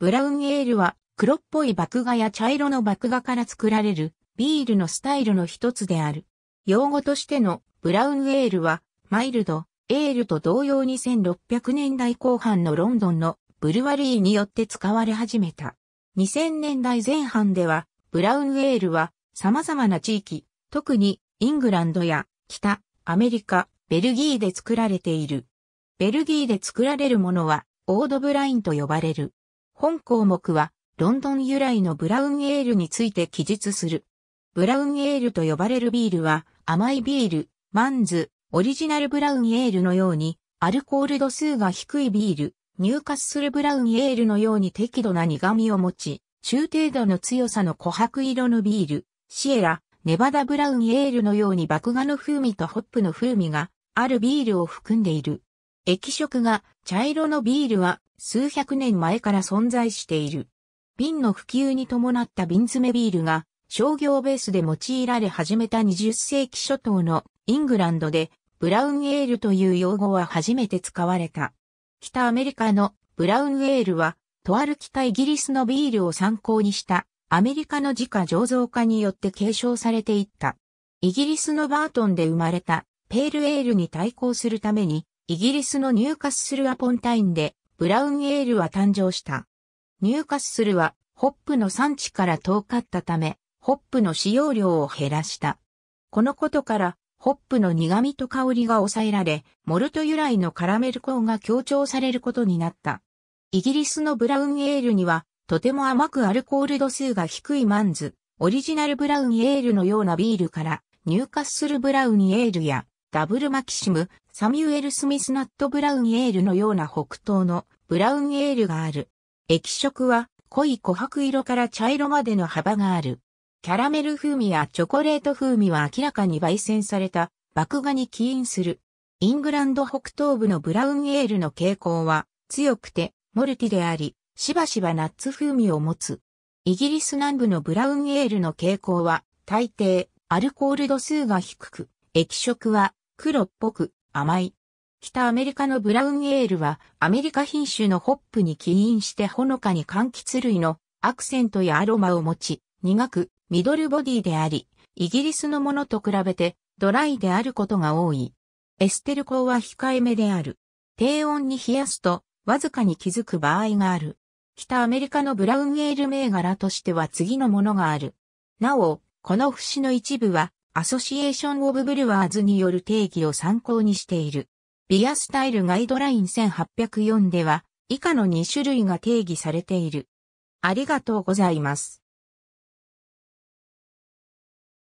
ブラウンエールは黒っぽい麦芽や茶色の麦芽から作られるビールのスタイルの一つである。用語としてのブラウンエールはマイルド、エールと同様に1600年代後半のロンドンのブルワリーによって使われ始めた。2000年代前半ではブラウンエールは様々な地域、特にイングランドや北、アメリカ、ベルギーで作られている。ベルギーで作られるものはオードブラインと呼ばれる。本項目は、ロンドン由来のブラウンエールについて記述する。ブラウンエールと呼ばれるビールは、甘いビール、マンズ、オリジナルブラウンエールのように、アルコール度数が低いビール、入荷するブラウンエールのように適度な苦味を持ち、中程度の強さの琥珀色のビール、シエラ、ネバダブラウンエールのように麦芽の風味とホップの風味があるビールを含んでいる。液色が茶色のビールは数百年前から存在している。瓶の普及に伴った瓶詰めビールが商業ベースで用いられ始めた20世紀初頭のイングランドでブラウンエールという用語は初めて使われた。北アメリカのブラウンエールはとある北イギリスのビールを参考にしたアメリカの自家醸造家によって継承されていった。イギリスのバートンで生まれたペールエールに対抗するためにイギリスのニューカッスルアポンタインでブラウンエールは誕生した。ニューカッスルはホップの産地から遠かったため、ホップの使用量を減らした。このことから、ホップの苦味と香りが抑えられ、モルト由来のカラメルコーンが強調されることになった。イギリスのブラウンエールには、とても甘くアルコール度数が低いマンズ、オリジナルブラウンエールのようなビールから、ニューカッスルブラウンエールやダブルマキシム、サミュエル・スミス・ナット・ブラウン・エールのような北東のブラウン・エールがある。液色は濃い琥珀色から茶色までの幅がある。キャラメル風味やチョコレート風味は明らかに焙煎された麦芽に起因する。イングランド北東部のブラウンエールの傾向は強くてモルティであり、しばしばナッツ風味を持つ。イギリス南部のブラウンエールの傾向は大抵アルコール度数が低く、液色は黒っぽく甘い。北アメリカのブラウンエールはアメリカ品種のホップに起因してほのかに柑橘類のアクセントやアロマを持ち、苦くミドルボディであり、イギリスのものと比べてドライであることが多い。エステル香は控えめである。低温に冷やすとわずかに気づく場合がある。北アメリカのブラウンエール銘柄としては次のものがある。なお、この節の一部はアソシエーション・オブ・ブリュワーズによる定義を参考にしている。ビアスタイルガイドライン1804では、以下の2種類が定義されている。ありがとうございます。